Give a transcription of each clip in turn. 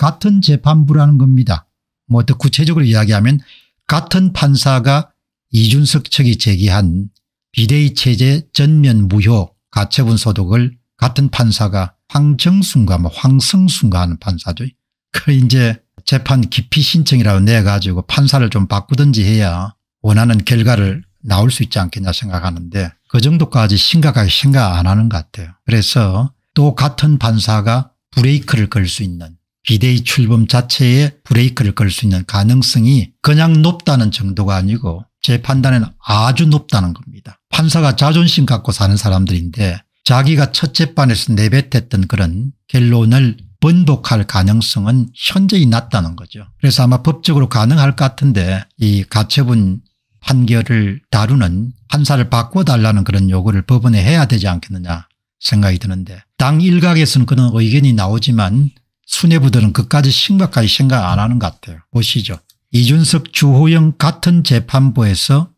같은 재판부라는 겁니다. 뭐 더 구체적으로 이야기하면 같은 판사가 이준석 측이 제기한 비대위 체제 전면 무효 가처분 소득을 같은 판사가 황정순과 뭐 황성순과 하는 판사죠. 그 이제 재판 기피 신청이라고 내가지고 판사를 좀 바꾸든지 해야 원하는 결과를 나올 수 있지 않겠냐 생각하는데 그 정도까지 심각하게 생각 안 하는 것 같아요. 그래서 또 같은 판사가 브레이크를 걸 수 있는 비대위 출범 자체에 브레이크를 걸 수 있는 가능성이 그냥 높다는 정도가 아니고 제 판단에는 아주 높다는 겁니다. 판사가 자존심 갖고 사는 사람들인데 자기가 첫 재판에서 내뱉었던 그런 결론을 번복할 가능성은 현저히 낮다는 거죠. 그래서 아마 법적으로 가능할 것 같은데 이 가처분 판결을 다루는 판사를 바꿔달라는 그런 요구를 법원에 해야 되지 않겠느냐 생각이 드는데 당 일각에서는 그런 의견이 나오지만 수뇌부들은 그까지 심각하게 생각 안 하는 것 같아요. 보시죠. 이준석 주호영 같은 재판부에서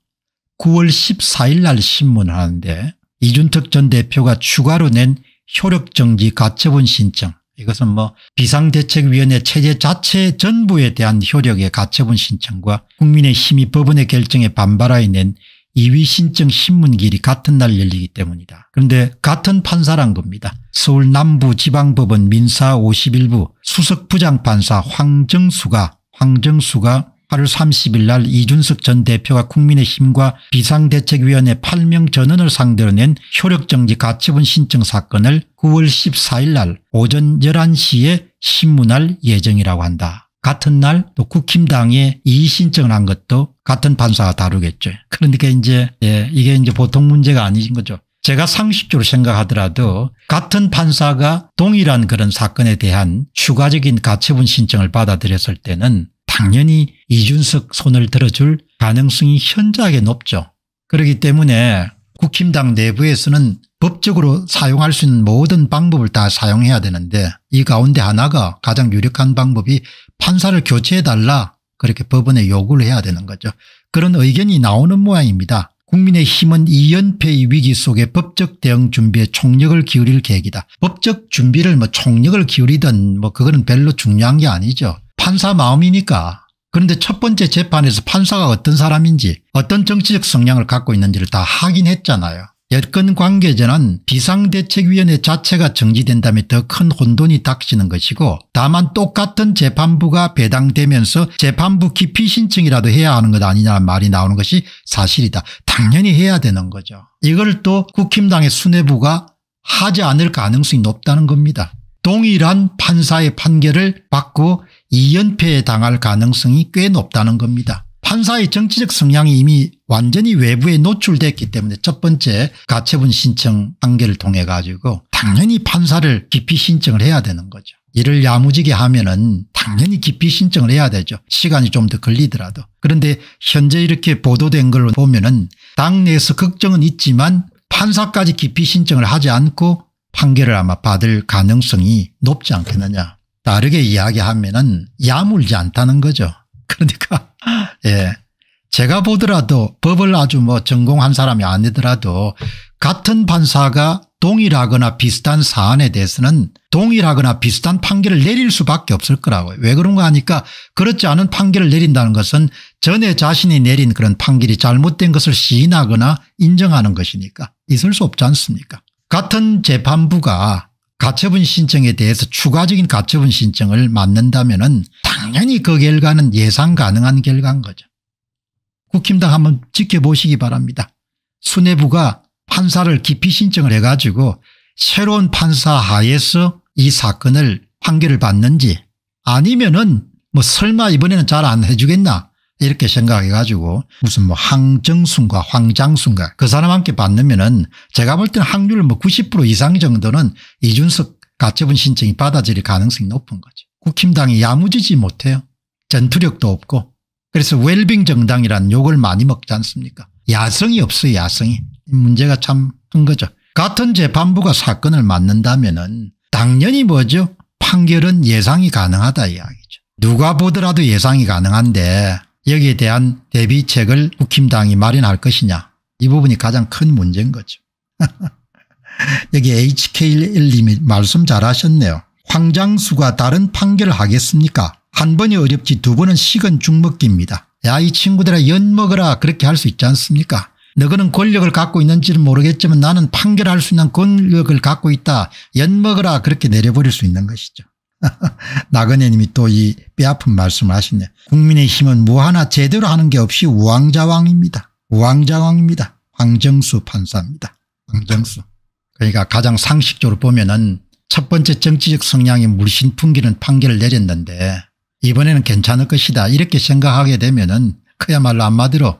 9월 14일 날 신문하는데 이준택 전 대표가 추가로 낸 효력정지 가처분 신청 이것은 뭐 비상대책위원회 체제 자체 전부에 대한 효력의 가처분 신청과 국민의힘이 법원의 결정에 반발하여 낸2위 신청 신문 길이 같은 날 열리기 때문이다. 그런데 같은 판사란 겁니다. 서울 남부지방법원 민사 51부 수석부장판사 황정수가 황정수가 8월 30일 날 이준석 전 대표가 국민의힘과 비상대책위원회 8명 전원을 상대로 낸 효력정지 가처분 신청 사건을 9월 14일 날 오전 11시에 신문할 예정이라고 한다. 같은 날 또 국힘당에 이의신청을 한 것도 같은 판사가 다루겠죠. 그러니까 이제 예, 이게 이제 보통 문제가 아니신 거죠. 제가 상식적으로 생각하더라도 같은 판사가 동일한 그런 사건에 대한 추가적인 가처분 신청을 받아들였을 때는 당연히 이준석 손을 들어줄 가능성이 현저하게 높죠. 그렇기 때문에 국힘당 내부에서는 법적으로 사용할 수 있는 모든 방법을 다 사용해야 되는데 이 가운데 하나가 가장 유력한 방법이 판사를 교체해달라 그렇게 법원에 요구를 해야 되는 거죠. 그런 의견이 나오는 모양입니다. 국민의힘은 이연패의 위기 속에 법적 대응 준비에 총력을 기울일 계획이다. 법적 준비를 뭐 총력을 기울이든 뭐 그거는 별로 중요한 게 아니죠. 판사 마음이니까. 그런데 첫 번째 재판에서 판사가 어떤 사람인지 어떤 정치적 성향을 갖고 있는지를 다 확인했잖아요. 여건 관계자는 비상대책위원회 자체가 정지된다면 더 큰 혼돈이 닥치는 것이고 다만 똑같은 재판부가 배당되면서 재판부 기피 신청이라도 해야 하는 것 아니냐는 말이 나오는 것이 사실이다. 당연히 해야 되는 거죠. 이걸 또 국힘당의 수뇌부가 하지 않을 가능성이 높다는 겁니다. 동일한 판사의 판결을 받고 이연패에 당할 가능성이 꽤 높다는 겁니다. 판사의 정치적 성향이 이미 완전히 외부에 노출됐기 때문에 첫 번째 가처분 신청 단계를 통해 가지고 당연히 판사를 기피 신청을 해야 되는 거죠. 이를 야무지게 하면 은 당연히 기피 신청을 해야 되죠. 시간이 좀 더 걸리더라도. 그런데 현재 이렇게 보도된 걸 보면 은 당내에서 걱정은 있지만 판사까지 기피 신청을 하지 않고 판결을 아마 받을 가능성이 높지 않겠느냐. 다르게 이야기하면 은 야물지 않다는 거죠. 그러니까 예. 제가 보더라도 법을 아주 뭐 전공한 사람이 아니더라도 같은 판사가 동일하거나 비슷한 사안에 대해서는 동일하거나 비슷한 판결을 내릴 수밖에 없을 거라고요. 왜 그런가 하니까 그렇지 않은 판결을 내린다는 것은 전에 자신이 내린 그런 판결이 잘못된 것을 시인하거나 인정하는 것이니까 있을 수 없지 않습니까 같은 재판부가 가처분 신청에 대해서 추가적인 가처분 신청을 맞는다면 은 당연히 그 결과는 예상 가능한 결과인 거죠. 국힘당 한번 지켜보시기 바랍니다. 수뇌부가 판사를 기피 신청을 해가지고 새로운 판사 하에서 이 사건을 판결을 받는지 아니면은 뭐 설마 이번에는 잘 안 해주겠나 이렇게 생각해가지고 무슨 뭐 항정순과 황장순과 그 사람 함께 받으면은 제가 볼 때는 확률 뭐90% 이상 정도는 이준석 가처분 신청이 받아질 가능성이 높은 거죠. 국힘당이 야무지지 못해요. 전투력도 없고 그래서 웰빙 정당이란 욕을 많이 먹지 않습니까 야성이 없어요 야성이 문제가 참 큰 거죠 같은 재판부가 사건을 맡는다면 은 당연히 뭐죠 판결은 예상이 가능하다 이야기죠 누가 보더라도 예상이 가능한데 여기에 대한 대비책을 국힘당이 마련할 것이냐 이 부분이 가장 큰 문제인 거죠 여기 HK1님이 말씀 잘하셨네요 황장수가 다른 판결을 하겠습니까 한 번이 어렵지 두 번은 식은 죽먹기입니다. 야 이 친구들아 연 먹어라 그렇게 할 수 있지 않습니까 너그는 권력을 갖고 있는지는 모르겠지만 나는 판결할 수 있는 권력을 갖고 있다. 연 먹어라 그렇게 내려버릴 수 있는 것이죠. 나그네님이 또 이 뼈아픈 말씀을 하시네 국민의힘은 뭐 하나 제대로 하는 게 없이 우왕좌왕입니다. 우왕좌왕입니다. 황정수 판사입니다. 황정수. 그러니까 가장 상식적으로 보면 은첫 번째 정치적 성향이 물씬 풍기는 판결을 내렸는데 이번에는 괜찮을 것이다 이렇게 생각하게 되면 은 그야말로 한마디로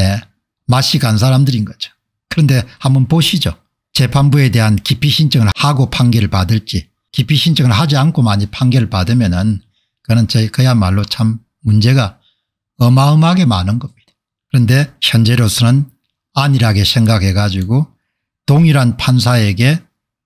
예, 맛이 간 사람들인 거죠. 그런데 한번 보시죠. 재판부에 대한 기피 신청을 하고 판결을 받을지 기피 신청을 하지 않고 많이 판결을 받으면 은 그는 저희 그야말로 참 문제가 어마어마하게 많은 겁니다. 그런데 현재로서는 안일하게 생각해 가지고 동일한 판사에게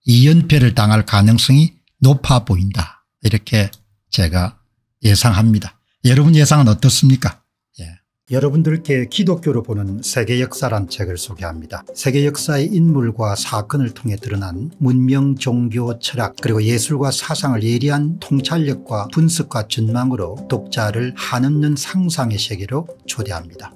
2연패를 당할 가능성이 높아 보인다. 이렇게 제가 예상합니다. 여러분 예상은 어떻습니까? 예. 여러분들께 기독교로 보는 세계 역사란 책을 소개합니다. 세계 역사의 인물과 사건을 통해 드러난 문명, 종교, 철학 그리고 예술과 사상을 예리한 통찰력과 분석과 전망으로 독자를 한없는 상상의 세계로 초대합니다.